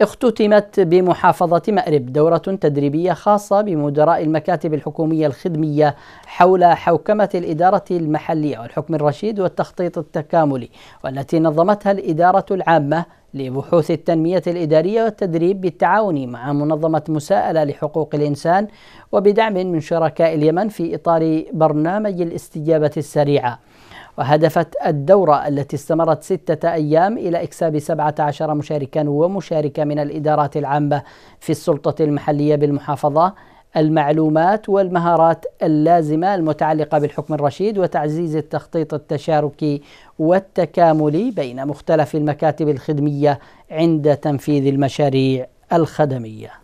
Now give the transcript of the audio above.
اختتمت بمحافظة مأرب دورة تدريبية خاصة بمدراء المكاتب الحكومية الخدمية حول حوكمة الإدارة المحلية والحكم الرشيد والتخطيط التكاملي والتي نظمتها الإدارة العامة لبحوث التنمية الإدارية والتدريب بالتعاون مع منظمة مساءلة لحقوق الإنسان وبدعم من شركاء اليمن في إطار برنامج الاستجابة السريعة. وهدفت الدورة التي استمرت ستة أيام إلى إكساب 17 مشاركا ومشاركة من الإدارات العامة في السلطة المحلية بالمحافظة المعلومات والمهارات اللازمه المتعلقه بالحكم الرشيد وتعزيز التخطيط التشاركي والتكاملي بين مختلف المكاتب الخدميه عند تنفيذ المشاريع الخدميه